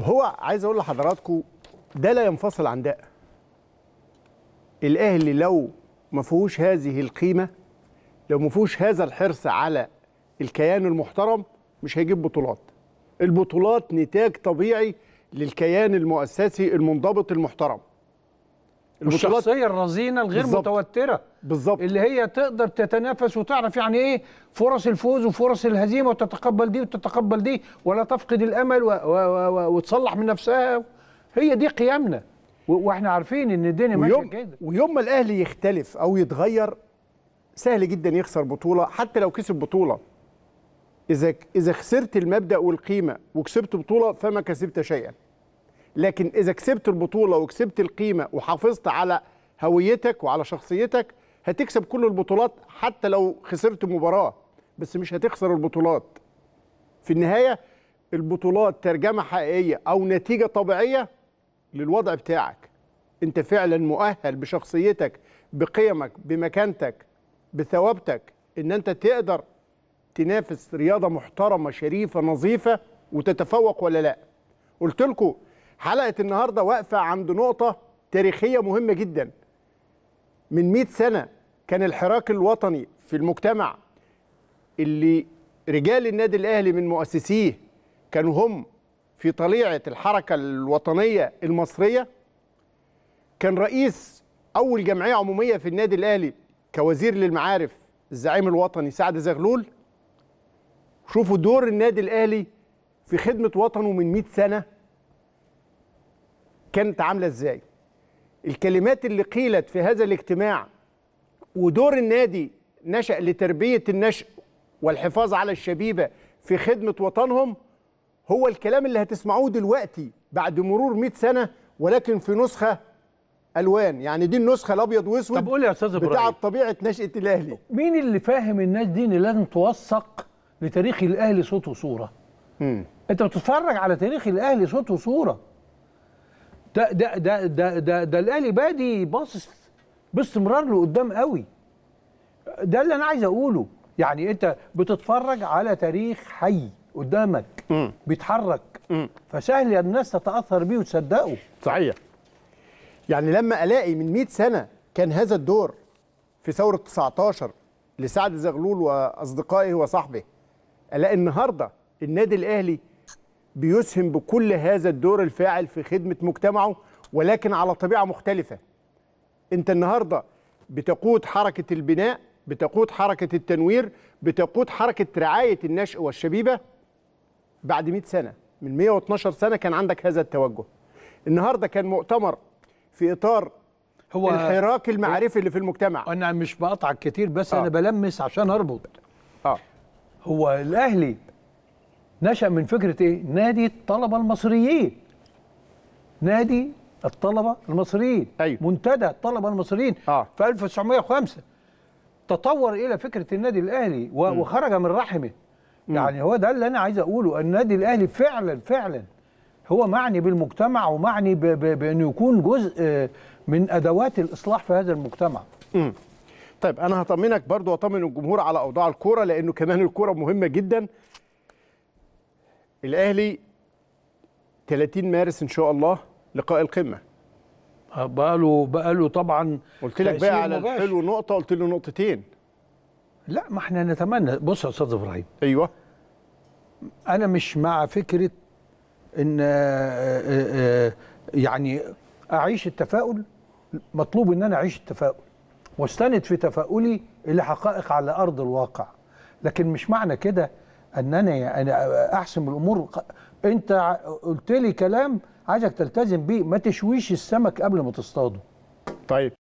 هو عايز اقول لحضراتكم ده لا ينفصل عن ده الاهلي لو ما فيهوش هذه القيمه لو ما فيهوش هذا الحرص على الكيان المحترم مش هيجيب بطولات البطولات نتاج طبيعي للكيان المؤسسي المنضبط المحترم الشخصيه الرزينه الغير بالزبط. متوتره بالظبط اللي هي تقدر تتنافس وتعرف يعني ايه فرص الفوز وفرص الهزيمه وتتقبل دي وتتقبل دي ولا تفقد الامل و... و... و... وتصلح من نفسها هي دي قيمنا و... واحنا عارفين ان الدنيا ماشيه كده ويوم ما الاهلي يختلف او يتغير سهل جدا يخسر بطوله حتى لو كسب بطوله اذا اذا خسرت المبدا والقيمه وكسبت بطوله فما كسبت شيئا لكن اذا كسبت البطوله وكسبت القيمه وحافظت على هويتك وعلى شخصيتك هتكسب كل البطولات حتى لو خسرت مباراه بس مش هتخسر البطولات في النهايه البطولات ترجمه حقيقيه او نتيجه طبيعيه للوضع بتاعك انت فعلا مؤهل بشخصيتك بقيمك بمكانتك بثوابتك ان انت تقدر تنافس رياضه محترمه شريفه نظيفه وتتفوق ولا لا قلت لكم حلقه النهارده واقفه عند نقطه تاريخيه مهمه جدا من 100 سنه كان الحراك الوطني في المجتمع اللي رجال النادي الاهلي من مؤسسيه كانوا هم في طليعه الحركه الوطنيه المصريه كان رئيس اول جمعيه عموميه في النادي الاهلي كوزير للمعارف الزعيم الوطني سعد زغلول شوفوا دور النادي الاهلي في خدمه وطنه من 100 سنه كانت عامله ازاي الكلمات اللي قيلت في هذا الاجتماع ودور النادي نشأ لتربية النشء والحفاظ على الشبيبة في خدمة وطنهم هو الكلام اللي هتسمعوه دلوقتي بعد مرور 100 سنة ولكن في نسخة الوان يعني دي النسخه الابيض واسود طب قول يا استاذ ابراهيم بتاعه طبيعه نشاه الاهلي مين اللي فاهم الناس دي ان لازم توثق لتاريخ الاهلي صوت وصوره امم انت بتتفرج على تاريخ الاهلي صوت وصوره ده ده ده ده ده, ده الاهلي بادي باصص باستمرار لقدام قوي ده اللي انا عايز اقوله يعني انت بتتفرج على تاريخ حي قدامك م. بيتحرك م. فسهل الناس تتاثر بيه وتصدقه صحيح يعني لما الاقي من 100 سنه كان هذا الدور في ثوره 19 لسعد زغلول واصدقائه وصحبه الاقي النهارده النادي الاهلي بيسهم بكل هذا الدور الفاعل في خدمة مجتمعه ولكن على طبيعة مختلفة أنت النهاردة بتقود حركة البناء بتقود حركة التنوير بتقود حركة رعاية النشء والشبيبة بعد 100 سنة من 112 سنة كان عندك هذا التوجه النهاردة كان مؤتمر في إطار هو الحراك المعرفي اللي في المجتمع أنا مش بقطعك كتير بس آه. أنا بلمس عشان أربط آه. هو الأهلي نشأ من فكرة إيه؟ نادي الطلبة المصريين نادي الطلبة المصريين أيوة. منتدى الطلبة المصريين آه. في 1905 تطور إلى فكرة النادي الأهلي وخرج من رحمه م. يعني هو ده اللي أنا عايز أقوله النادي الأهلي فعلا فعلا هو معني بالمجتمع ومعني بأنه يكون جزء آه، من أدوات الإصلاح في هذا المجتمع م. طيب أنا هطمنك برضو وأطمن الجمهور على أوضاع الكورة لأنه كمان الكورة مهمة جدا الاهلي 30 مارس ان شاء الله لقاء القمه آه، بقاله بقاله طبعا قلت لك بقى على مباشر. الحلو نقطه قلت له نقطتين لا ما احنا نتمنى بص يا استاذ ابراهيم ايوه انا مش مع فكره ان آه، آه، يعني اعيش التفاؤل مطلوب ان انا اعيش التفاؤل واستند في تفاؤلي الى حقائق على ارض الواقع لكن مش معنى كده ان أنا احسم الامور انت قلت لي كلام عايزك تلتزم بيه ما تشويش السمك قبل ما تصطاده طيب